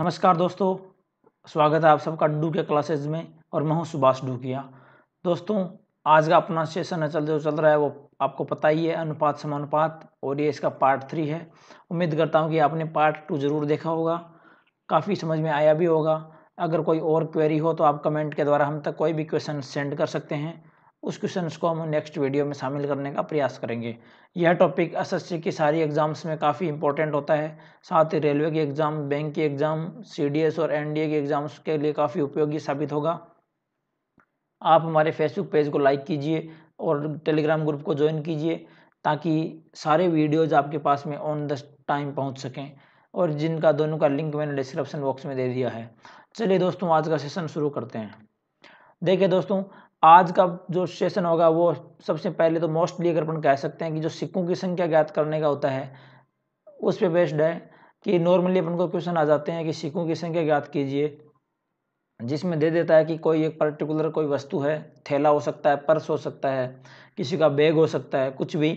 नमस्कार दोस्तों स्वागत है आप सबका डू के क्लासेज में और मैं हूँ सुभाष डूकिया दोस्तों आज का अपना सेशन चल जो चल रहा है वो आपको पता ही है अनुपात समानुपात और ये इसका पार्ट थ्री है उम्मीद करता हूँ कि आपने पार्ट टू ज़रूर देखा होगा काफ़ी समझ में आया भी होगा अगर कोई और क्वेरी हो तो आप कमेंट के द्वारा हम तक कोई भी क्वेश्चन सेंड कर सकते हैं उस क्वेश्चन को हम नेक्स्ट वीडियो में शामिल करने का प्रयास करेंगे यह टॉपिक एसएससी की सारी एग्ज़ाम्स में काफ़ी इंपॉर्टेंट होता है साथ ही रेलवे के एग्ज़ाम बैंक के एग्ज़ाम सीडीएस और एनडीए के एग्ज़ाम्स के लिए काफ़ी उपयोगी साबित होगा आप हमारे फेसबुक पेज को लाइक कीजिए और टेलीग्राम ग्रुप को ज्वाइन कीजिए ताकि सारे वीडियोज़ आपके पास में ऑन द टाइम पहुँच सकें और जिनका दोनों का लिंक मैंने डिस्क्रिप्शन बॉक्स में दे दिया है चलिए दोस्तों आज का सेशन शुरू करते हैं देखिए दोस्तों आज का जो सेशन होगा वो सबसे पहले तो मोस्टली अगर अपन कह सकते हैं कि जो सिक्कों की संख्या ज्ञात करने का होता है उस पर बेस्ड है कि नॉर्मली अपन को क्वेश्चन आ जाते हैं कि सिक्कों की संख्या ज्ञात कीजिए जिसमें दे देता है कि कोई एक पर्टिकुलर कोई वस्तु है थैला हो सकता है पर्स हो सकता है किसी का बैग हो सकता है कुछ भी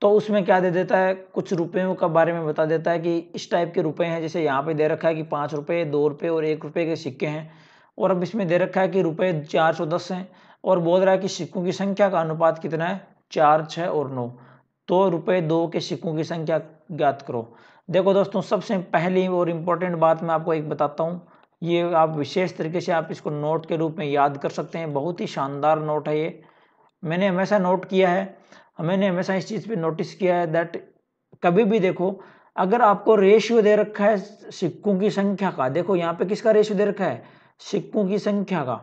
तो उसमें क्या दे देता है कुछ रुपयों का बारे में बता देता है कि इस टाइप के रुपए हैं जैसे यहाँ पे दे रखा है कि पाँच रुपये दो रुपये और एक रुपये के सिक्के हैं और अब इसमें दे रखा है कि रुपये चार सौ दस हैं और बोल रहा है कि सिक्कों की संख्या का अनुपात कितना है चार छः और नौ तो रुपये दो के सिक्कों की संख्या ज्ञात करो देखो दोस्तों सबसे पहली और इम्पोर्टेंट बात मैं आपको एक बताता हूँ ये आप विशेष तरीके से आप इसको नोट के रूप में याद कर सकते हैं बहुत ही शानदार नोट है ये मैंने हमेशा नोट किया है मैंने हमेशा इस चीज़ पे नोटिस किया है दैट कभी भी देखो अगर आपको रेशियो दे रखा है सिक्कों की संख्या का देखो यहाँ पे किसका रेशियो दे रखा है सिक्कों की संख्या का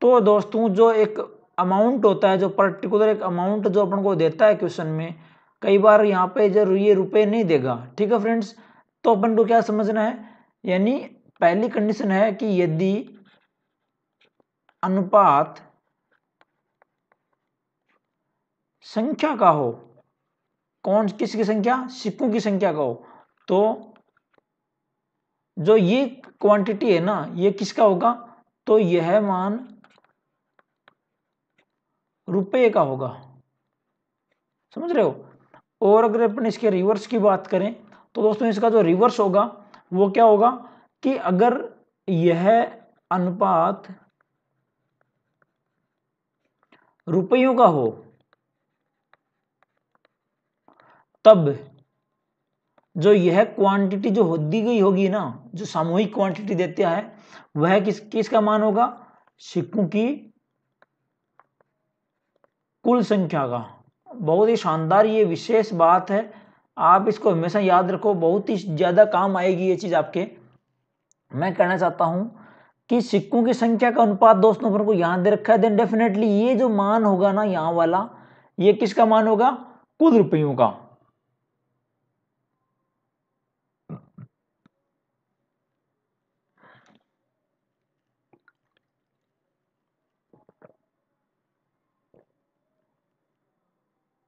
तो दोस्तों जो एक अमाउंट होता है जो पर्टिकुलर एक अमाउंट जो अपन को देता है क्वेश्चन में कई बार यहाँ पे जब ये रुपए नहीं देगा ठीक है फ्रेंड्स तो अपन को क्या समझना है यानी पहली कंडीशन है कि यदि अनुपात संख्या का हो कौन किसकी संख्या सिक्कों की संख्या का हो तो जो ये क्वांटिटी है ना ये किसका होगा तो यह मान रुपये का होगा समझ रहे हो और अगर अपन इसके रिवर्स की बात करें तो दोस्तों इसका जो रिवर्स होगा वो क्या होगा कि अगर यह अनुपात रुपयों का हो तब जो यह क्वांटिटी जो दी गई होगी ना जो सामूहिक क्वांटिटी देता है वह किस किसका मान होगा सिक्कों की कुल संख्या का बहुत ही शानदार ये विशेष बात है आप इसको हमेशा याद रखो बहुत ही ज़्यादा काम आएगी ये चीज़ आपके मैं कहना चाहता हूं कि सिक्कों की संख्या का अनुपात दोस्तों पर को यहां दे रखा है देन डेफिनेटली ये जो मान होगा ना यहाँ वाला ये किसका मान होगा कुल रुपयों का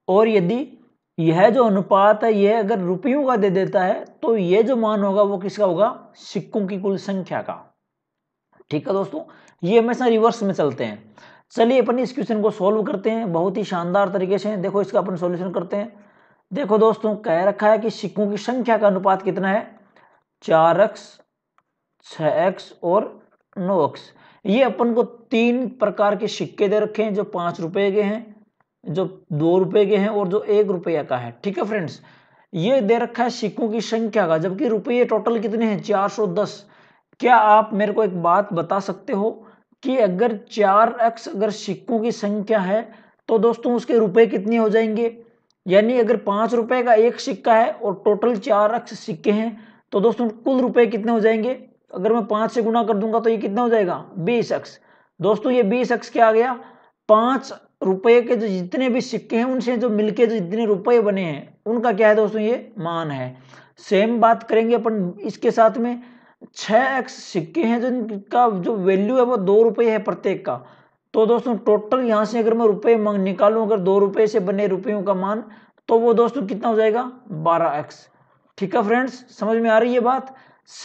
और यदि यह जो अनुपात है यह अगर रुपयों का दे देता है तो यह जो मान होगा वो किसका होगा सिक्कों की कुल संख्या का ठीक है दोस्तों ये हमेशा रिवर्स में चलते हैं चलिए अपन इस क्वेश्चन को सॉल्व करते हैं बहुत ही शानदार तरीके से देखो इसका अपन सॉल्यूशन करते हैं देखो दोस्तों कह रखा है कि सिक्कों की संख्या का अनुपात कितना है चार एक्स छ एक्स और नौ एक्स ये अपन को तीन प्रकार के सिक्के दे रखे हैं जो पांच रुपए के हैं जो दो रुपए के हैं और जो एक रुपया का है ठीक है फ्रेंड्स ये दे रखा है सिक्कों की संख्या का जबकि रुपये टोटल कितने हैं 410 क्या आप मेरे को एक बात बता सकते हो कि अगर चार एक्स अगर सिक्कों की संख्या है तो दोस्तों उसके रुपए कितने हो जाएंगे यानी अगर पाँच रुपए का एक सिक्का है और टोटल चार एक्स सिक्के हैं तो दोस्तों कुल रुपए कितने हो जाएंगे अगर मैं पाँच से गुना कर दूंगा तो ये कितना हो जाएगा बीस एक्स दोस्तों ये बीस एक्स क्या आ गया पाँच रुपये के जो जितने भी सिक्के हैं उनसे जो मिलके जो जितने रुपये बने हैं उनका क्या है दोस्तों ये मान है सेम बात करेंगे अपन इसके साथ में छः एक्स सिक्के हैं जिनका जो वैल्यू है वो दो रुपये है प्रत्येक का तो दोस्तों टोटल यहाँ से अगर मैं रुपये निकालूँ अगर दो रुपये से बने रुपयों का मान तो वो दोस्तों कितना हो जाएगा बारह एक्स ठीक है फ्रेंड्स समझ में आ रही है बात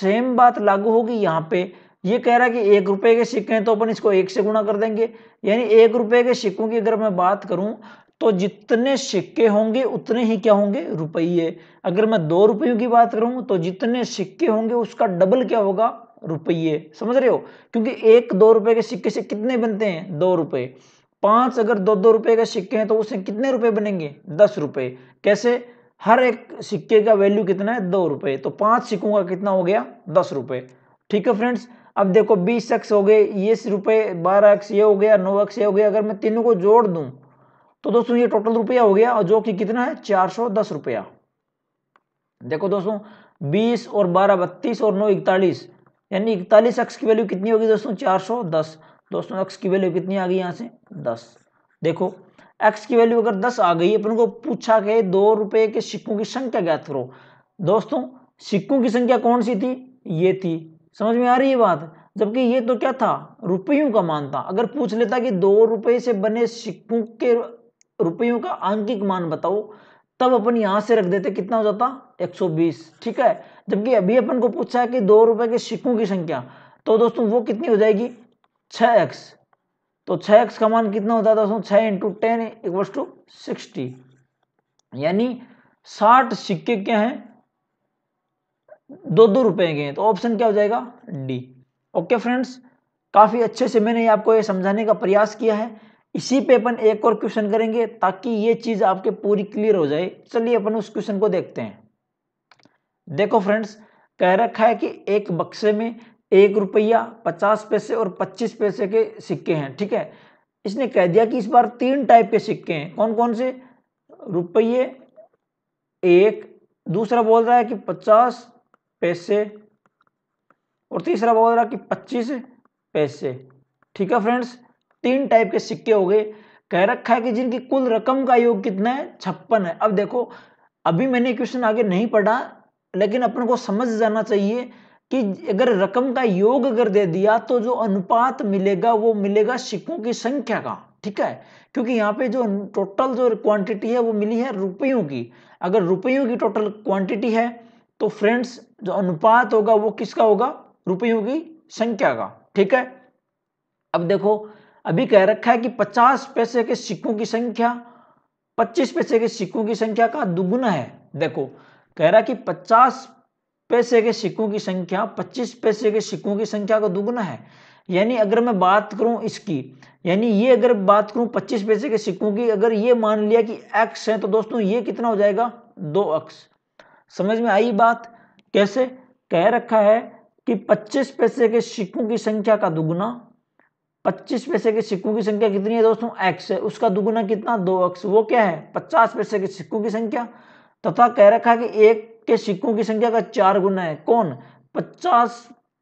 सेम बात लागू होगी यहाँ पे ये कह रहा है कि एक रुपए के सिक्के हैं तो अपन इसको एक से गुणा कर देंगे यानी एक रुपए के सिक्कों की अगर मैं बात करूं तो जितने सिक्के होंगे उतने ही क्या होंगे रुपये अगर मैं दो रुपयों की बात करूं तो जितने सिक्के होंगे उसका डबल क्या होगा रुपये समझ रहे हो क्योंकि एक दो रुपए के सिक्के से कितने बनते हैं दो रुपए पांच अगर दो दो रुपए के सिक्के हैं तो उससे कितने रुपए बनेंगे दस रुपए कैसे हर एक सिक्के का वैल्यू कितना है दो रुपए तो पांच सिक्कों का कितना हो गया दस रुपए ठीक है फ्रेंड्स अब देखो बीस एक्स हो गए ये रुपये बारह एक्स ये हो गया नौ एक्स ये हो गया अगर मैं तीनों को जोड़ दूं तो दोस्तों ये टोटल रुपया हो गया और जो कि कितना है चार सौ दस रुपया देखो दोस्तों बीस और बारह बत्तीस और नौ इकतालीस यानी इकतालीस एक्स की वैल्यू कितनी होगी दोस्तों चार सौ दस दोस्तों एक्स की वैल्यू कितनी आ गई यहाँ से दस देखो एक्स की वैल्यू अगर दस आ गई अपन को पूछा गया दो रुपये के सिक्कों की संख्या ज्ञात करो दोस्तों सिक्कों की संख्या कौन सी थी ये थी समझ में आ रही है बात जबकि ये तो क्या था रुपयों का मान था अगर पूछ लेता कि दो रुपये से बने सिक्कों के रुपयों का आंकिक मान बताओ तब अपन यहां से रख देते कितना हो जाता 120 ठीक है जबकि अभी अपन को पूछा है कि दो रुपए के सिक्कों की संख्या तो दोस्तों वो कितनी हो जाएगी छ एक्स तो छः एक्स का मान कितना होता है दोस्तों छः into ten equals to sixty यानी साठ सिक्के क्या हैं दो दो रुपए के हैं तो ऑप्शन क्या हो जाएगा डी ओके फ्रेंड्स काफ़ी अच्छे से मैंने आपको ये समझाने का प्रयास किया है इसी पे अपन एक और क्वेश्चन करेंगे ताकि ये चीज़ आपके पूरी क्लियर हो जाए चलिए अपन उस क्वेश्चन को देखते हैं देखो फ्रेंड्स कह रखा है कि एक बक्से में एक रुपया पचास पैसे और पच्चीस पैसे के सिक्के हैं ठीक है इसने कह दिया कि इस बार तीन टाइप के सिक्के हैं कौन कौन से रुपये एक दूसरा बोल रहा है कि पचास पैसे और तीसरा बहुत रहा कि पच्चीस पैसे ठीक है फ्रेंड्स तीन टाइप के सिक्के हो गए कह रखा है कि जिनकी कुल रकम का योग कितना है छप्पन है अब देखो अभी मैंने क्वेश्चन आगे नहीं पढ़ा लेकिन अपन को समझ जाना चाहिए कि अगर रकम का योग अगर दे दिया तो जो अनुपात मिलेगा वो मिलेगा सिक्कों की संख्या का ठीक है क्योंकि यहाँ पे जो टोटल जो क्वांटिटी है वो मिली है रुपयों की अगर रुपयों की टोटल क्वांटिटी है तो फ्रेंड्स जो अनुपात होगा वो किसका होगा रुपयों की संख्या का ठीक है अब देखो अभी कह रखा है कि 50 पैसे के सिक्कों की संख्या 25 पैसे के सिक्कों की संख्या का दुगुना है देखो कह रहा कि 50 पैसे के सिक्कों की संख्या 25 पैसे के सिक्कों की संख्या का दुगुना है यानी अगर मैं बात करूं इसकी यानी ये अगर बात करूं 25 पैसे के सिक्कों की अगर ये मान लिया कि एक्स है तो दोस्तों ये कितना हो जाएगा दो अक्स समझ में आई बात कैसे कह रखा है कि 25 पैसे के सिक्कों की संख्या का दुगुना 25 पैसे के सिक्कों की संख्या कितनी है दोस्तों एक्स है उसका दुगुना कितना दो एक्स वो क्या है 50 पैसे के सिक्कों की संख्या तथा कह रखा है कि एक के सिक्कों की संख्या का चार गुना है कौन 50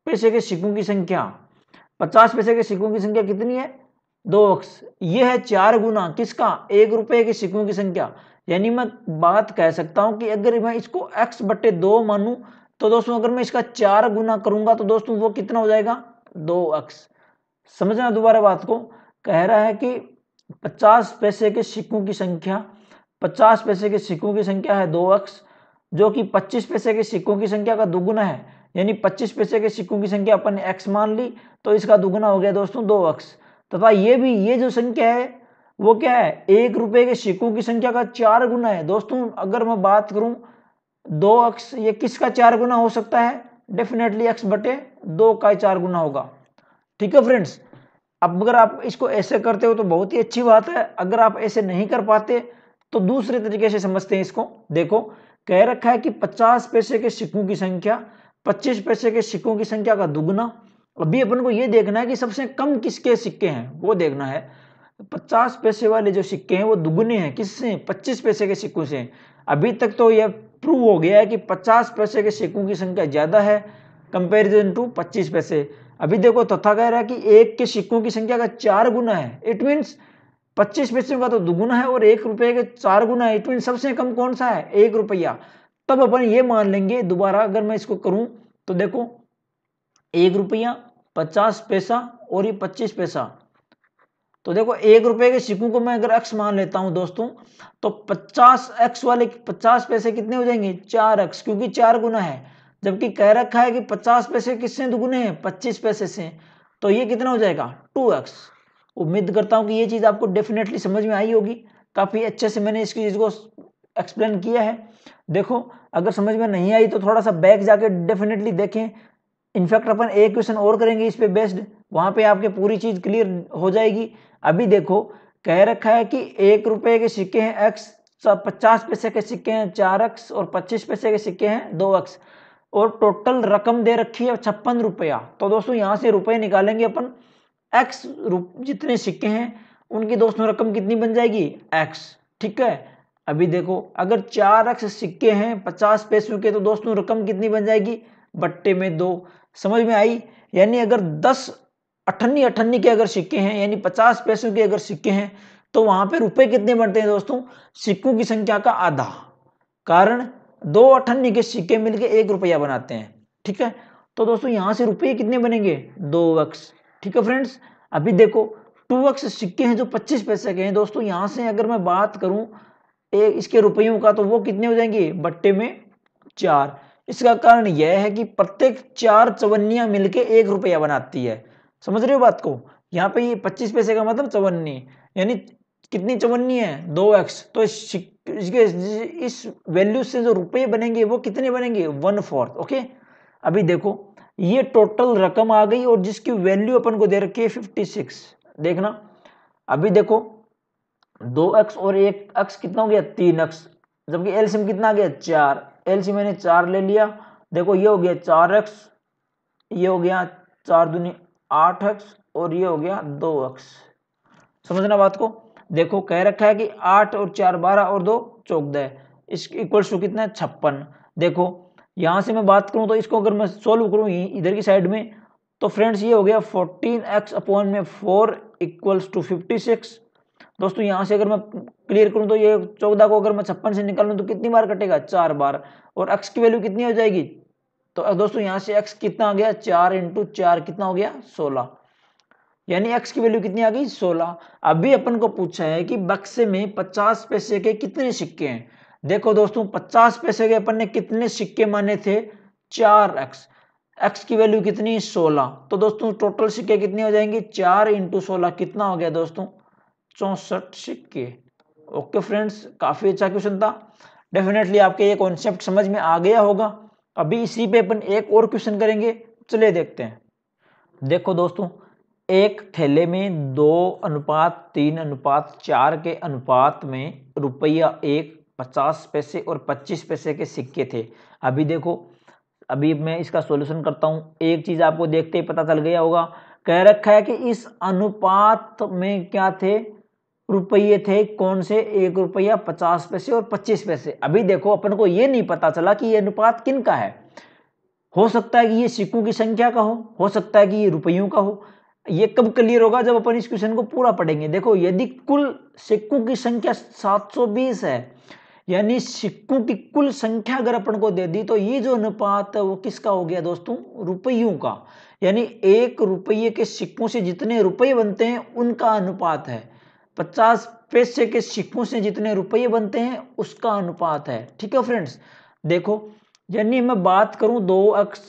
पैसे के सिक्कों की संख्या 50 पैसे के सिक्कों की संख्या कितनी है दो अक्स ये है चार गुना किसका एक रुपए के सिक्कों की संख्या यानी मैं बात कह सकता हूं कि अगर मैं इसको एक्स बट्टे दो मानू तो दोस्तों अगर मैं इसका चार गुना करूंगा तो दोस्तों वो कितना हो जाएगा दो अक्स समझना दोबारा बात को कह रहा है कि पचास पैसे के सिक्कों की संख्या पचास पैसे के सिक्कों की संख्या है दो अक्स जो कि पच्चीस पैसे के सिक्कों की संख्या का दुगुना है यानी पच्चीस पैसे के सिक्कों की संख्या अपन एक्स मान ली तो इसका दुगुना हो गया दोस्तों दो अक्स तथा ये भी ये जो संख्या है वो क्या है एक रुपए के सिक्कों की संख्या का चार गुना है दोस्तों अगर मैं बात करूं दो अक्ष ये किसका चार गुना हो सकता है डेफिनेटली एक्स बटे दो का चार गुना होगा ठीक है फ्रेंड्स अब अगर आप इसको ऐसे करते हो तो बहुत ही अच्छी बात है अगर आप ऐसे नहीं कर पाते तो दूसरे तरीके से समझते हैं इसको देखो कह रखा है कि 50 पैसे के सिक्कों की संख्या 25 पैसे के सिक्कों की संख्या का दुगना अभी अपन को ये देखना है कि सबसे कम किसके सिक्के हैं वो देखना है 50 पैसे वाले जो सिक्के हैं वो दुगने हैं किससे 25 पैसे के सिक्कों से अभी तक तो यह प्रूव हो गया है कि 50 पैसे के सिक्कों की संख्या ज़्यादा है कंपेरिजन टू 25 पैसे अभी देखो तथा कह रहा है कि एक के सिक्कों की संख्या का चार गुना है इट मीन्स 25 पैसे का तो दुगुना है और एक रुपये के चार गुना है इट मीन सबसे कम कौन सा है एक रुपया तब अपन ये मान लेंगे दोबारा अगर मैं इसको करूं तो देखो एक रुपया पचास पैसा और ये पच्चीस पैसा तो देखो एक रुपए के सिक्कों को मैं अगर एक्स मान लेता हूं दोस्तों तो पचास एक्स वाले पचास पैसे कितने हो जाएंगे चार एक्स क्योंकि चार गुना है जबकि कह रखा है कि पचास पैसे किससे दुगुने हैं पच्चीस पैसे से तो ये कितना हो जाएगा टू एक्स उम्मीद करता हूं कि ये चीज़ आपको डेफिनेटली समझ में आई होगी काफ़ी अच्छे से मैंने इसकी चीज़ को एक्सप्लेन किया है देखो अगर समझ में नहीं आई तो थोड़ा सा बैक जाके डेफिनेटली देखें इनफैक्ट अपन एक क्वेश्चन और करेंगे इस पर बेस्ड वहाँ पे आपके पूरी चीज़ क्लियर हो जाएगी अभी देखो कह रखा है कि एक रुपये के सिक्के हैं एक्स पचास पैसे के सिक्के हैं चार एक्स और पच्चीस पैसे के सिक्के हैं दो एक्स और टोटल रकम दे रखी है छप्पन रुपया तो दोस्तों यहाँ से रुपये निकालेंगे अपन एक्स जितने सिक्के हैं उनकी दोस्तों रकम कितनी बन जाएगी एक्स ठीक है अभी देखो अगर चार एक्स सिक्के हैं पचास पैसों के तो दोस्तों रकम कितनी बन जाएगी बट्टे में दो समझ में आई यानी अगर दस अठन्नी अठन्नी के अगर सिक्के हैं यानी पचास पैसों के अगर सिक्के हैं तो वहां पे रुपए कितने बढ़ते हैं दोस्तों सिक्कों की संख्या का आधा कारण दो अठन्नी के सिक्के मिलकर एक रुपया बनाते हैं ठीक है तो दोस्तों यहाँ से रुपये कितने बनेंगे दो वक्स ठीक है फ्रेंड्स अभी देखो टू वक्स सिक्के हैं जो पच्चीस पैसे के हैं दोस्तों यहाँ से अगर मैं बात करूँ एक इसके रुपयों का तो वो कितने हो जाएंगे बट्टे में चार इसका कारण यह है कि प्रत्येक चार चवन्नियां मिलके एक रुपया बनाती है समझ रहे हो बात को यहाँ पे ये पच्चीस पैसे का मतलब चवन्नी यानी कितनी चवन्नी है दो एक्स तो इसके इस वैल्यू से जो रुपये बनेंगे वो कितने बनेंगे वन फोर्थ ओके अभी देखो ये टोटल रकम आ गई और जिसकी वैल्यू अपन को दे रखी है फिफ्टी सिक्स देखना अभी देखो दो एक्स और एक एक्स कितना हो गया तीन एक्स जबकि एलसीएम कितना आ गया चार एलसीएम मैंने चार ले लिया देखो ये हो गया चार एक्स ये हो गया चार दुनिया आठ अक्ष और ये हो गया दो अक्ष समझना बात को देखो कह रखा है कि आठ और चार बारह और दो चौदह इक्वल इस इक्वल्स टू कितना है छप्पन देखो यहाँ से मैं बात करूँ तो इसको अगर मैं सोल्व करूँ इधर की साइड में तो फ्रेंड्स ये हो गया फोर्टीन एक्स अपॉन में four equals to fifty six दोस्तों यहाँ से अगर मैं क्लियर करूँ तो ये चौदह को अगर मैं छप्पन से निकालूँ तो कितनी बार कटेगा चार बार और एक्स की वैल्यू कितनी हो जाएगी तो दोस्तों यहां से एक्स कितना आ गया चार इंटू चार कितना हो गया सोलह यानी एक्स की वैल्यू कितनी आ गई सोलह अभी अपन को पूछा है कि बक्से में पचास पैसे के कितने सिक्के हैं देखो दोस्तों पचास पैसे के अपन ने कितने सिक्के माने थे चार एक्स एक्स की वैल्यू कितनी सोलह तो दोस्तों टोटल सिक्के कितने हो जाएंगे चार इंटू सोलह कितना हो गया दोस्तों चौसठ सिक्के ओके फ्रेंड्स काफी अच्छा क्वेश्चन था डेफिनेटली आपके ये कॉन्सेप्ट समझ में आ गया होगा अभी इसी पे अपन एक और क्वेश्चन करेंगे चलिए देखते हैं देखो दोस्तों एक थैले में दो अनुपात तीन अनुपात चार के अनुपात में रुपया एक पचास पैसे और पच्चीस पैसे के सिक्के थे अभी देखो अभी मैं इसका सॉल्यूशन करता हूँ एक चीज़ आपको देखते ही पता चल गया होगा कह रखा है कि इस अनुपात में क्या थे रुपये थे कौन से एक रुपया पचास पैसे और पच्चीस पैसे अभी देखो अपन को ये नहीं पता चला कि ये अनुपात किन का है हो सकता है कि ये सिक्कों की संख्या का हो हो सकता है कि ये रुपयों का हो ये कब क्लियर होगा जब अपन इस क्वेश्चन को पूरा पढ़ेंगे देखो यदि कुल सिक्कों की संख्या 720 है यानी सिक्कों की कुल संख्या अगर अपन को दे दी तो ये जो अनुपात है वो किसका हो गया दोस्तों रुपयों का यानी एक रुपये के सिक्कों से जितने रुपये बनते हैं उनका अनुपात है पचास पैसे के सिक्कों से जितने रुपये बनते हैं उसका अनुपात है ठीक है फ्रेंड्स देखो यानी मैं बात करूं दो अक्स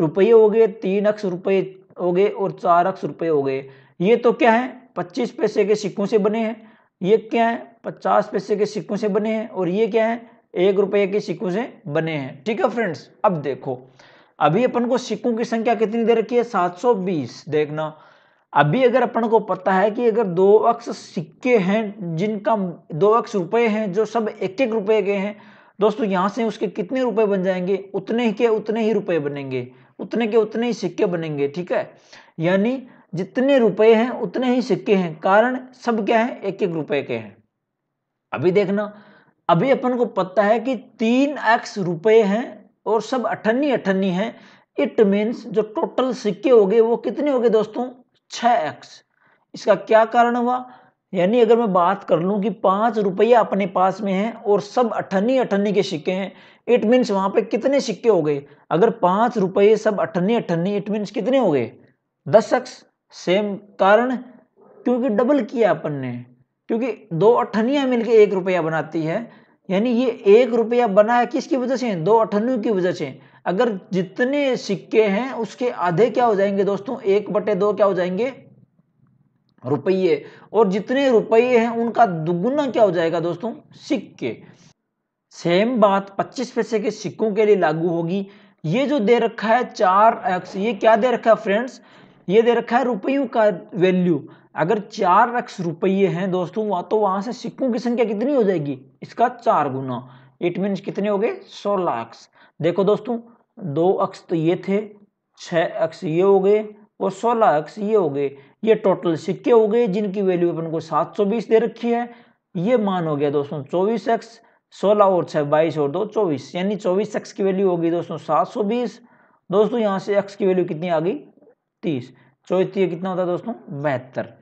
रुपये हो गए तीन अक्स रुपये हो गए और चार अक्स रुपये हो गए ये तो क्या है पच्चीस पैसे के सिक्कों से बने हैं ये क्या है पचास पैसे के सिक्कों से बने हैं और ये क्या है एक रुपये के सिक्कों से बने हैं ठीक है फ्रेंड्स अब देखो अभी अपन को सिक्कों की संख्या कितनी दे रखी है बीस देखना अभी अगर अपन को पता है कि अगर दो अक्ष सिक्के हैं जिनका दो अक्ष रुपए हैं जो सब एक एक रुपए के हैं दोस्तों यहाँ से उसके कितने रुपए बन जाएंगे उतने के उतने ही रुपए बनेंगे उतने के उतने ही सिक्के बनेंगे ठीक है यानी जितने रुपए हैं उतने ही सिक्के हैं कारण सब क्या है एक एक रुपए के हैं अभी देखना अभी अपन को पता है कि तीन एक्स रुपए हैं और सब अठन्नी अठन्नी है इट मीन्स जो टोटल सिक्के हो गए वो कितने हो गए दोस्तों छः एक्स इसका क्या कारण हुआ यानी अगर मैं बात कर लूँ कि पाँच रुपया अपने पास में है और सब अठन्नी अठन्नी के सिक्के हैं इट मीन्स वहाँ पे कितने सिक्के हो गए अगर पाँच रुपये सब अठन्नी अठन्नी इट मीन्स कितने हो गए दस एक्स सेम कारण क्योंकि डबल किया अपन ने क्योंकि दो अठनिया मिलकर एक रुपया बनाती है यानी ये एक रुपया बना है किसकी वजह से दो अठन्नी की वजह से अगर जितने सिक्के हैं उसके आधे क्या हो जाएंगे दोस्तों एक बटे दो क्या हो जाएंगे रुपये और जितने रुपये हैं उनका दुगुना क्या हो जाएगा दोस्तों सिक्के सेम बात 25 पैसे के सिक्कों के लिए लागू होगी ये जो दे रखा है चार एक्स ये क्या दे रखा है फ्रेंड्स ये दे रखा है रुपयों का वैल्यू अगर चार एक्स रुपये हैं दोस्तों वहां तो वहां से सिक्कों की संख्या कितनी हो जाएगी इसका चार गुना इट मीन कितने हो गए सोलह एक्स देखो दोस्तों दो अक्ष तो ये थे छः अक्ष ये हो गए और सोलह अक्ष ये हो गए ये टोटल सिक्के हो गए जिनकी वैल्यू अपन को सात सौ बीस दे रखी है ये मान हो गया दोस्तों चौबीस एक्स सोलह और छः बाईस और दो चौबीस यानी चौबीस एक्स की वैल्यू होगी दोस्तों सात सौ बीस दोस्तों यहाँ से एक्स की वैल्यू कितनी आ गई तीस चौथी कितना होता है दोस्तों बहत्तर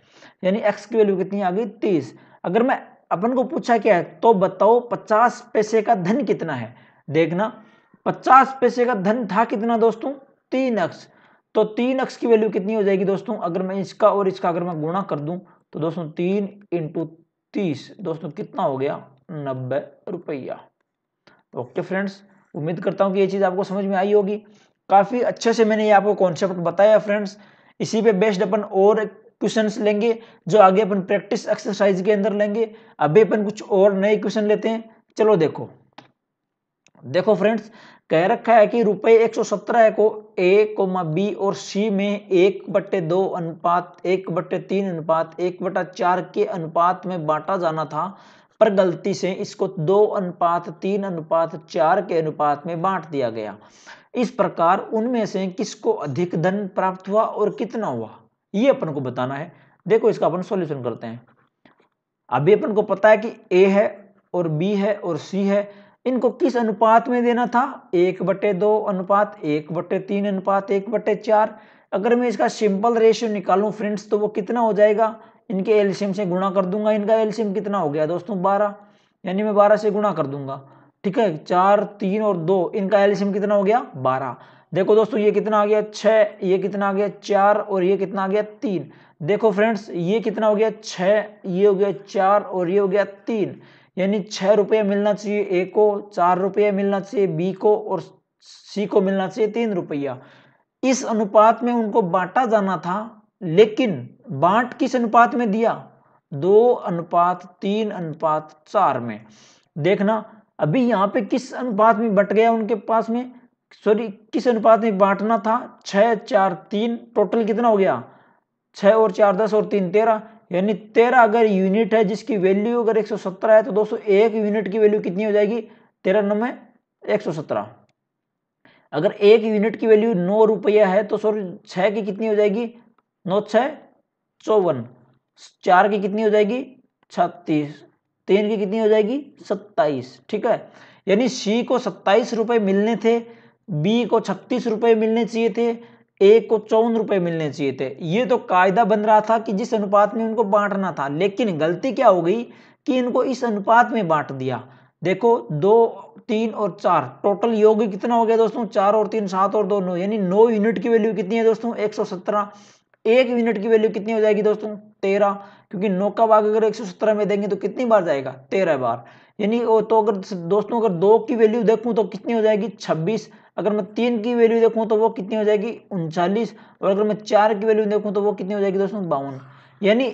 यानी एक्स की वैल्यू कितनी आ गई तीस अगर मैं अपन को पूछा क्या है तो बताओ पचास पैसे का धन कितना है देखना पचास पैसे का धन था कितना दोस्तों तीन अक्स तो तीन अक्स की वैल्यू कितनी हो जाएगी दोस्तों अगर मैं इसका और इसका अगर मैं गुणा कर दूं तो दोस्तों तीन इंटू तीस दोस्तों कितना हो गया नब्बे रुपया ओके फ्रेंड्स उम्मीद करता हूँ कि ये चीज़ आपको समझ में आई होगी काफ़ी अच्छे से मैंने ये आपको कॉन्सेप्ट बताया फ्रेंड्स इसी पे बेस्ड अपन और क्वेश्चन लेंगे जो आगे अपन प्रैक्टिस एक्सरसाइज के अंदर लेंगे अभी अपन कुछ और नए क्वेश्चन लेते हैं चलो देखो देखो फ्रेंड्स कह रखा है कि रुपए 117 को ए कोमा बी और सी में एक बट्टे दो अनुपात एक बट्टे तीन अनुपात एक बटा चार के अनुपात में बांटा जाना था पर गलती से इसको दो अनुपात तीन अनुपात चार के अनुपात में बांट दिया गया इस प्रकार उनमें से किसको अधिक धन प्राप्त हुआ और कितना हुआ ये अपन को बताना है देखो इसका अपन सॉल्यूशन करते हैं अभी अपन को पता है कि ए है और बी है और सी है इनको किस अनुपात में देना था एक बटे दो अनुपात एक बटे तीन अनुपात एक बटे चार अगर मैं इसका सिंपल रेशियो निकालूं फ्रेंड्स तो वो कितना हो जाएगा इनके एलसीएम से गुणा कर दूंगा इनका एलसीएम कितना हो गया दोस्तों बारह यानी मैं बारह से गुणा कर दूंगा ठीक है चार तीन और दो इनका एलसीएम कितना हो गया बारह देखो दोस्तों ये कितना आ गया छः ये कितना आ गया चार और ये कितना आ गया तीन देखो फ्रेंड्स ये कितना हो गया छः ये हो गया चार और ये हो गया तीन यानी छः रुपये मिलना चाहिए ए को चार रुपये मिलना चाहिए बी को और सी को मिलना चाहिए तीन रुपया इस अनुपात में उनको बांटा जाना था लेकिन बांट किस अनुपात में दिया दो अनुपात तीन अनुपात चार में देखना अभी यहाँ पे किस अनुपात में बट गया उनके पास में सॉरी किस अनुपात में बांटना था छ चार तीन टोटल कितना हो गया छ और चार दस और तीन तेरह यानी तेरह अगर यूनिट है जिसकी वैल्यू अगर 117 है तो दोस्तों एक यूनिट की वैल्यू कितनी हो जाएगी तेरह नौ में एक अगर एक यूनिट की वैल्यू नौ रुपया है तो सॉरी छः की कितनी हो जाएगी नौ छः चौवन चार की कितनी हो जाएगी छत्तीस तीन की कितनी हो जाएगी सत्ताईस ठीक है यानी सी को सत्ताईस रुपये मिलने थे बी को छत्तीस रुपये मिलने चाहिए थे एक को चौवन रुपए मिलने चाहिए थे ये तो कायदा बन रहा था कि जिस अनुपात में उनको बांटना था लेकिन गलती क्या हो गई कि इनको इस अनुपात में बांट दिया देखो दो तीन और चार टोटल योग कितना हो गया दोस्तों चार और तीन सात और दो नौ यानी नौ यूनिट की वैल्यू कितनी है दोस्तों एक सौ सत्रह एक यूनिट की वैल्यू कितनी हो जाएगी दोस्तों तेरह क्योंकि नौ का भाग अगर एक सौ सत्रह में देंगे तो कितनी बार जाएगा तेरह बार यानी तो अगर दोस्तों अगर दो की वैल्यू देखूं तो कितनी हो जाएगी छब्बीस अगर मैं तीन की वैल्यू देखूँ तो वो कितनी हो जाएगी उनचालीस और अगर मैं चार की वैल्यू देखूँ तो वो कितनी हो जाएगी दोस्तों बावन यानी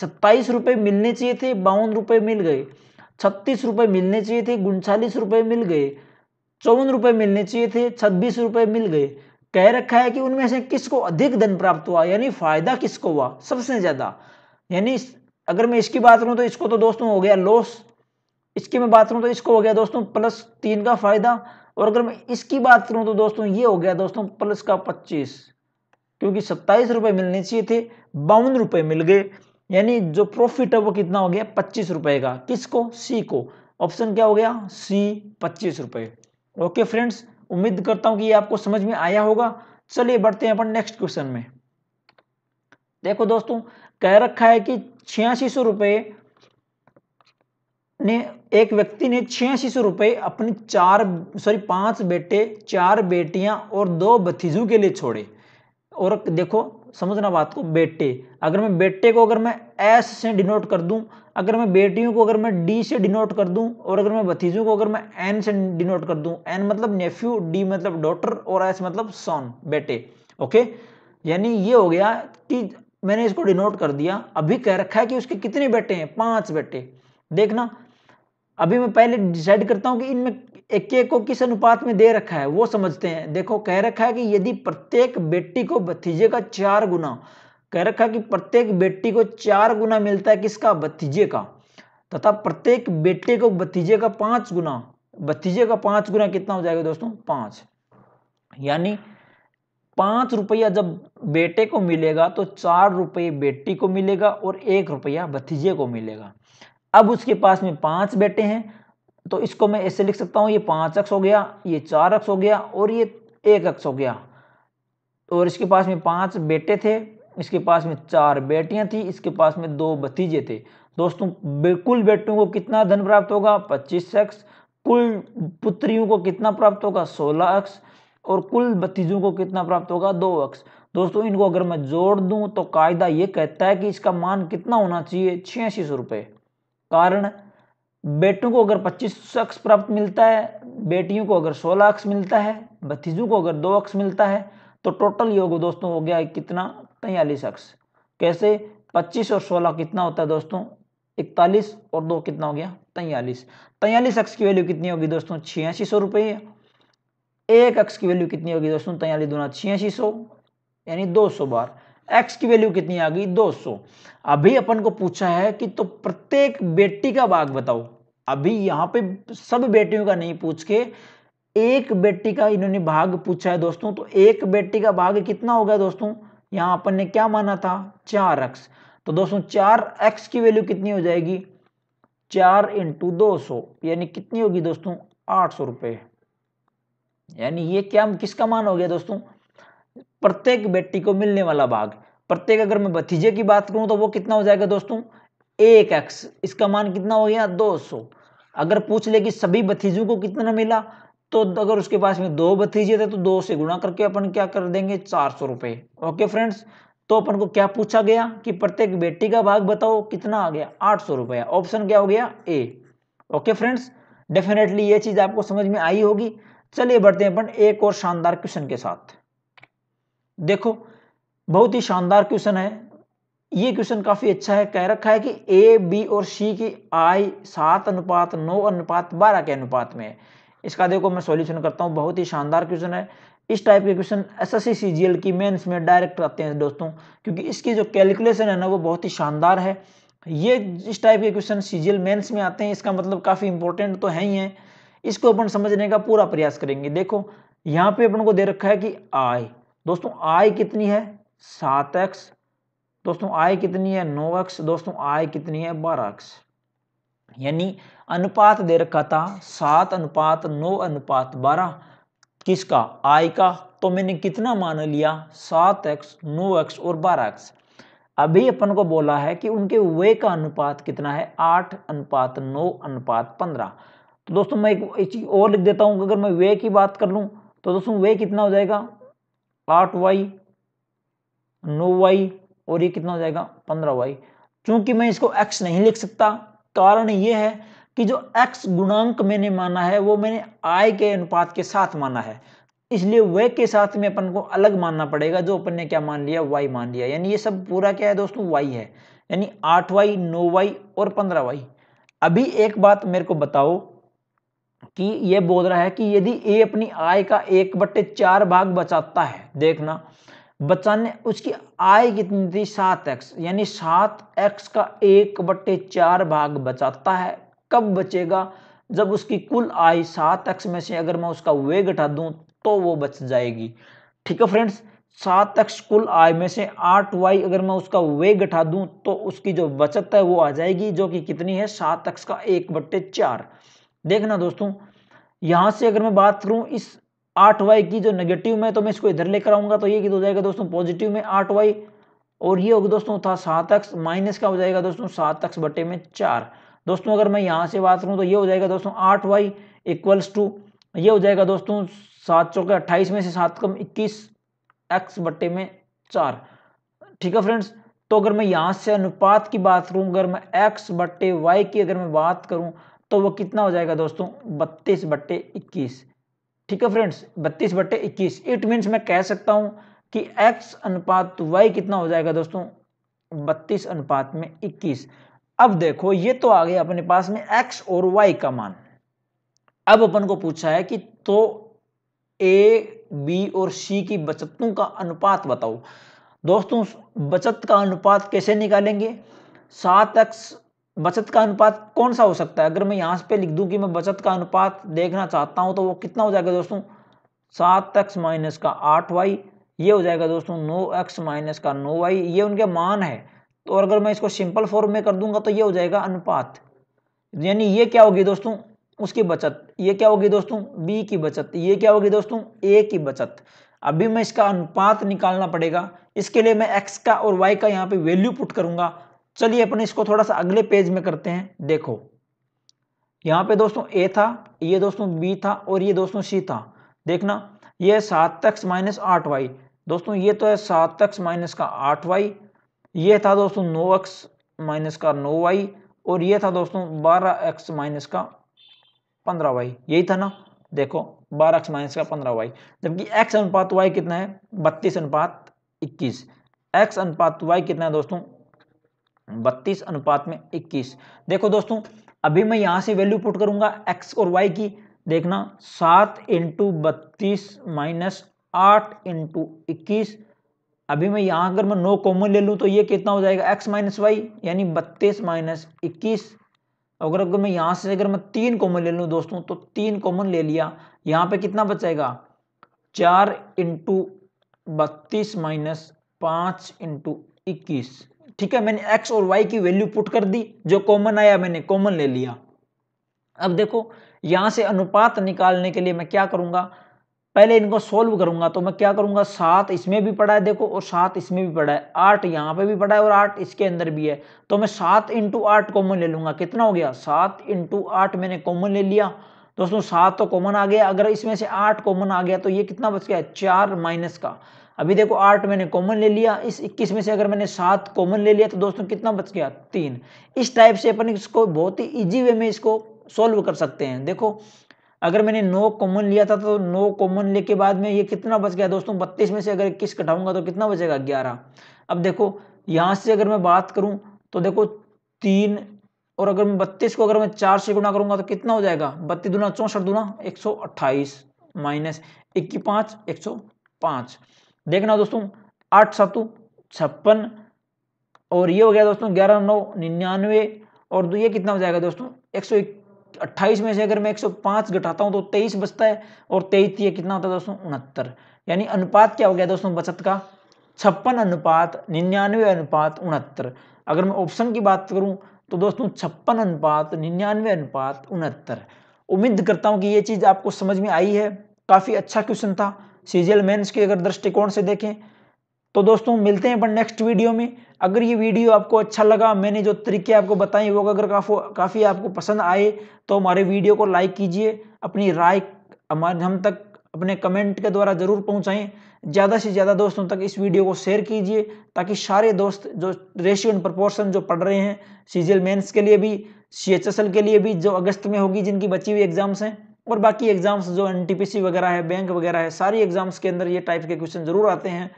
सत्ताईस रुपये मिलने चाहिए थे बावन रुपये मिल गए छत्तीस रुपये मिलने चाहिए थे उनचालीस रुपये मिल गए चौवन रुपये मिलने चाहिए थे छब्बीस रुपये मिल गए कह रखा है कि उनमें से किसको अधिक धन प्राप्त हुआ यानी फायदा किसको हुआ सबसे ज़्यादा यानी अगर मैं इसकी बात करूँ तो इसको तो दोस्तों हो गया लॉस इसकी मैं बात करूँ तो इसको हो गया दोस्तों प्लस तीन का फायदा और अगर मैं इसकी बात करूं तो दोस्तों ये हो गया दोस्तों प्लस का पच्चीस क्योंकि सत्ताईस रुपए मिलने चाहिए थे बावन रुपए मिल गए यानी जो प्रॉफिट है वो कितना हो गया पच्चीस रुपए का किसको सी को ऑप्शन क्या हो गया सी पच्चीस रुपए ओके फ्रेंड्स उम्मीद करता हूं कि ये आपको समझ में आया होगा चलिए बढ़ते हैं अपन नेक्स्ट क्वेश्चन में देखो दोस्तों कह रखा है कि छियासी सौ रुपए ने एक व्यक्ति ने छियासी सौ रुपये अपने चार सॉरी पांच बेटे चार बेटियां और दो भतीजों के लिए छोड़े और देखो समझना बात को बेटे अगर मैं बेटे को अगर मैं एस से डिनोट कर दूं अगर मैं बेटियों को अगर मैं डी से डिनोट कर दूं और अगर मैं भतीजों को अगर मैं एन से डिनोट कर दूं एन मतलब नेफ्यू डी मतलब डॉटर और एस मतलब सॉन बेटे ओके यानी ये हो गया कि मैंने इसको डिनोट कर दिया अभी कह रखा है कि उसके कितने बेटे हैं पांच बेटे देखना अभी मैं पहले डिसाइड करता हूँ कि इनमें एक एक को किस अनुपात में दे रखा है वो समझते हैं देखो कह रखा है कि यदि प्रत्येक बेटी को भतीजे का चार गुना कह रखा है कि प्रत्येक बेटी को चार गुना मिलता है किसका भतीजे का तथा प्रत्येक बेटे को भतीजे का पांच गुना भतीजे का पांच गुना कितना हो जाएगा दोस्तों पांच यानी पांच रुपया जब बेटे को मिलेगा तो चार रुपये बेटी को मिलेगा और एक रुपया भतीजे को मिलेगा अब उसके पास में पाँच बेटे हैं तो इसको मैं ऐसे लिख सकता हूँ ये पाँच अक्स हो गया ये चार अक्स हो गया और ये एक अक्स हो गया और इसके पास में पाँच बेटे थे इसके पास में चार बेटियां थी इसके पास में दो भतीजे थे दोस्तों बिल्कुल बेटों को कितना धन प्राप्त होगा पच्चीस अक्स कुल पुत्रियों को कितना प्राप्त होगा सोलह अक्स और कुल भतीजों को कितना प्राप्त होगा दो अक्स दोस्तों इनको अगर मैं जोड़ दूं तो कायदा ये कहता है कि इसका मान कितना होना चाहिए छियासी सौ रुपये कारण बेटों को अगर 25 अक्ष प्राप्त मिलता है बेटियों को अगर 16 अक्स मिलता है भतीजों को अगर दो अक्स मिलता है तो टोटल ये दोस्तों हो गया कितना तैयलीस अक्स कैसे 25 और 16 कितना होता है दोस्तों 41 और दो कितना हो गया तैयलीस तैयलीस अक्स की वैल्यू कितनी होगी दोस्तों छियासी सौ रुपये एक अक्स की वैल्यू कितनी होगी दोस्तों तैयलीस दूना छियासी सौ यानी दो सौ बार एक्स की वैल्यू कितनी आ गई 200 अभी अपन को पूछा है कि तो प्रत्येक बेटी का भाग बताओ अभी यहाँ पे सब बेटियों का नहीं पूछ के एक बेटी का इन्होंने भाग पूछा है दोस्तों तो एक बेटी का भाग कितना होगा दोस्तों यहाँ अपन ने क्या माना था चार एक्स तो दोस्तों चार एक्स की वैल्यू कितनी हो जाएगी चार इंटू दो सौ यानी कितनी होगी दोस्तों आठ सौ रुपए यानी ये क्या किसका मान हो गया दोस्तों प्रत्येक बेटी को मिलने वाला भाग प्रत्येक अगर मैं भतीजे की बात करूं तो वो कितना हो जाएगा दोस्तों एक एक्स इसका मान कितना हो गया दो सौ अगर पूछ ले कि सभी भतीजों को कितना मिला तो अगर उसके पास में दो भतीजे थे तो दो से गुणा करके अपन क्या कर देंगे चार सौ रुपए ओके फ्रेंड्स तो अपन को क्या पूछा गया कि प्रत्येक बेटी का भाग बताओ कितना आ गया आठ सौ रुपया ऑप्शन क्या हो गया ए ओके फ्रेंड्स डेफिनेटली ये चीज़ आपको समझ में आई होगी चलिए बढ़ते हैं अपन एक और शानदार क्वेश्चन के साथ देखो बहुत ही शानदार क्वेश्चन है ये क्वेश्चन काफी अच्छा है कह रखा है कि ए बी और सी की आई सात अनुपात नौ अनुपात बारह के अनुपात में है इसका देखो मैं सॉल्यूशन करता हूँ बहुत ही शानदार क्वेश्चन है इस टाइप के क्वेश्चन एस एस सी की मेंस में डायरेक्ट आते हैं दोस्तों क्योंकि इसकी जो कैलकुलेशन है ना वो बहुत ही शानदार है ये इस टाइप के क्वेश्चन सी मेंस में आते हैं इसका मतलब काफ़ी इंपॉर्टेंट तो है ही है इसको अपन समझने का पूरा प्रयास करेंगे देखो यहाँ पे अपन को दे रखा है कि आई दोस्तों आय कितनी है सात एक्स दोस्तों आय कितनी है नौ एक्स दोस्तों आय कितनी है बारह एक्स यानी अनुपात दे रखा था सात अनुपात नौ अनुपात बारह किसका आय का तो मैंने कितना मान लिया सात एक्स नौ एक्स और बारह एक्स अभी अपन को बोला है कि उनके वे का अनुपात कितना है आठ अनुपात नौ अनुपात पंद्रह तो दोस्तों मैं एक चीज और लिख देता हूं अगर मैं वे की बात कर लूँ तो दोस्तों वे कितना हो जाएगा आठ वाई नौ वाई और ये कितना हो जाएगा पंद्रह वाई चूंकि मैं इसको एक्स नहीं लिख सकता कारण ये है कि जो एक्स गुणांक मैंने माना है वो मैंने आय के अनुपात के साथ माना है इसलिए वे के साथ में अपन को अलग मानना पड़ेगा जो अपन ने क्या मान लिया वाई मान लिया यानी ये सब पूरा क्या है दोस्तों वाई है यानी आठ वाई नौ वाई और पंद्रह वाई अभी एक बात मेरे को बताओ कि ये बोल रहा है कि यदि ए अपनी आय का एक बट्टे चार भाग बचाता है देखना बचाने उसकी आय कितनी थी सात एक्स यानी सात एक्स का एक बट्टे चार भाग बचाता है कब बचेगा जब उसकी कुल आय सात एक्स में से अगर मैं उसका वे घटा दूं तो वो बच जाएगी ठीक है फ्रेंड्स सात एक्स कुल आय में से आठ वाई अगर मैं उसका वे घटा दूं तो उसकी जो बचत है वो आ जाएगी जो कि कितनी है सात एक्स का एक बट्टे चार देखना दोस्तों यहां से अगर मैं बात करूं इस आठ वाई की जो नेगेटिव में तो मैं इसको इधर लेकर आऊंगा तो ये हो जाएगा दोस्तों पॉजिटिव में आठ वाई और ये होगा दोस्तों था सात एक्स माइनस का हो जाएगा दोस्तों सात एक्स बटे में चार दोस्तों अगर मैं यहाँ से बात करूँ तो ये हो जाएगा दोस्तों आठ वाई इक्वल्स टू ये हो जाएगा दोस्तों सात चौके अट्ठाईस में से सात कम इक्कीस एक्स बटे में चार ठीक है फ्रेंड्स तो अगर मैं यहाँ से अनुपात की बात करूँ अगर मैं एक्स बटे वाई की अगर मैं बात करूँ तो वो कितना हो जाएगा दोस्तों बत्तीस बट्टे इक्कीस ठीक है फ्रेंड्स बत्तीस बट्टे इक्कीस इट मीन्स मैं कह सकता हूं कि x अनुपात y कितना हो जाएगा दोस्तों बत्तीस अनुपात में इक्कीस अब देखो ये तो आ गया अपने पास में x और y का मान अब अपन को पूछा है कि तो a b और c की बचतों का अनुपात बताओ दोस्तों बचत का अनुपात कैसे निकालेंगे सात एक्स बचत का अनुपात कौन सा हो सकता है अगर मैं यहाँ पे लिख दूं कि मैं बचत का अनुपात देखना चाहता हूँ तो वो कितना हो जाएगा दोस्तों सात एक्स माइनस का आठ वाई ये हो जाएगा दोस्तों नौ एक्स माइनस का नौ वाई ये उनके मान है तो अगर मैं इसको सिंपल फॉर्म में कर दूंगा तो ये हो जाएगा अनुपात यानी ये क्या होगी दोस्तों उसकी बचत ये क्या होगी दोस्तों बी की बचत ये क्या होगी दोस्तों ए की बचत अभी मैं इसका अनुपात निकालना पड़ेगा इसके लिए मैं एक्स का और वाई का यहाँ पे वैल्यू पुट करूंगा चलिए अपन इसको थोड़ा सा अगले पेज में करते हैं देखो यहां पे दोस्तों ए था ये दोस्तों बी था और ये दोस्तों सी था देखना ये सात एक्स माइनस आठ वाई दोस्तों ये तो है सात एक्स माइनस का आठ वाई ये था दोस्तों नौ एक्स माइनस का नौ वाई और ये था दोस्तों बारह एक्स माइनस का पंद्रह वाई यही था ना देखो बारह एक्स माइनस का पंद्रह वाई जबकि एक्स अनुपात वाई कितना है बत्तीस अनुपात इक्कीस एक्स अनुपात वाई कितना है दोस्तों बत्तीस अनुपात में इक्कीस देखो दोस्तों अभी मैं यहाँ से वैल्यू पुट करूँगा एक्स और वाई की देखना सात इंटू बत्तीस माइनस आठ इंटू इक्कीस अभी मैं यहाँ अगर मैं नो कॉमन ले लूँ तो ये कितना हो जाएगा एक्स माइनस वाई यानी बत्तीस माइनस इक्कीस अगर अगर मैं यहाँ से अगर मैं तीन कॉमन ले लूँ दोस्तों तो तीन कॉमन ले लिया यहाँ पे कितना बचेगा चार इंटू बत्तीस माइनस पाँच इंटू इक्कीस ठीक है मैंने एक्स और वाई की वैल्यू पुट कर दी जो कॉमन आया मैंने कॉमन ले लिया अब देखो यहां से अनुपात निकालने के लिए मैं क्या करूंगा पहले इनको सोल्व करूंगा तो मैं क्या करूंगा सात इसमें भी पड़ा है देखो और सात इसमें भी पड़ा है आठ यहाँ पे भी पड़ा है और आठ इसके अंदर भी है तो मैं सात इंटू आठ कॉमन ले लूंगा कितना हो गया सात इंटू आठ मैंने कॉमन ले लिया दोस्तों सात तो कॉमन आ गया अगर इसमें से आठ कॉमन आ गया तो ये कितना बच गया चार माइनस का अभी देखो आठ मैंने कॉमन ले लिया इस इक्कीस में से अगर मैंने सात कॉमन ले लिया तो दोस्तों कितना बच गया तीन इस टाइप से अपन इसको बहुत ही ईजी वे में इसको सॉल्व कर सकते हैं देखो अगर मैंने नौ कॉमन लिया था तो नौ कॉमन लेके बाद में ये कितना बच गया दोस्तों बत्तीस में से अगर इक्कीस कटाऊंगा तो कितना बचेगा ग्यारह अब देखो यहाँ से अगर मैं बात करूँ तो देखो तीन और अगर मैं बत्तीस को अगर मैं चार से गुना करूंगा तो कितना हो जाएगा बत्तीस दुना चौंसठ दुना एक सौ अट्ठाईस माइनस इक्की पाँच एक सौ पाँच देखना दोस्तों आठ सातु छप्पन और ये हो गया दोस्तों ग्यारह नौ निन्यानवे और तो ये कितना हो जाएगा दोस्तों एक सौ अट्ठाईस में से अगर मैं एक सौ पाँच घटाता हूँ तो तेईस बचता है और तेईस ये कितना होता है दोस्तों उनहत्तर यानी अनुपात क्या हो गया दोस्तों बचत का छप्पन अनुपात निन्यानवे अनुपात उनहत्तर अगर मैं ऑप्शन की बात करूँ तो दोस्तों छप्पन अनुपात निन्यानवे अनुपात उनहत्तर उम्मीद करता हूँ कि ये चीज़ आपको समझ में आई है काफ़ी अच्छा क्वेश्चन था सीजियल मेंस के अगर दृष्टिकोण से देखें तो दोस्तों मिलते हैं अपन नेक्स्ट वीडियो में अगर ये वीडियो आपको अच्छा लगा मैंने जो तरीके आपको बताए वो अगर काफ़ो काफ़ी आपको पसंद आए तो हमारे वीडियो को लाइक कीजिए अपनी राय हमारे हम तक अपने कमेंट के द्वारा ज़रूर पहुंचाएं ज़्यादा से ज़्यादा दोस्तों तक इस वीडियो को शेयर कीजिए ताकि सारे दोस्त जो रेशियो एंड प्रपोर्सन जो पढ़ रहे हैं सीजियल मेंस के लिए भी सी के लिए भी जो अगस्त में होगी जिनकी बची हुई एग्ज़ाम्स हैं और बाकी एग्ज़ाम्स जो एन वगैरह है बैंक वगैरह है सारी एग्ज़ाम्स के अंदर ये टाइप के क्वेश्चन ज़रूर आते हैं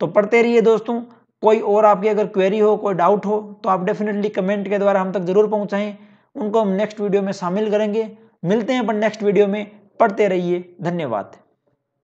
तो पढ़ते रहिए दोस्तों कोई और आपकी अगर क्वेरी हो कोई डाउट हो तो आप डेफिनेटली कमेंट के द्वारा हम तक ज़रूर पहुँचाएँ उनको हम नेक्स्ट वीडियो में शामिल करेंगे मिलते हैं पर नेक्स्ट वीडियो में पढ़ते रहिए धन्यवाद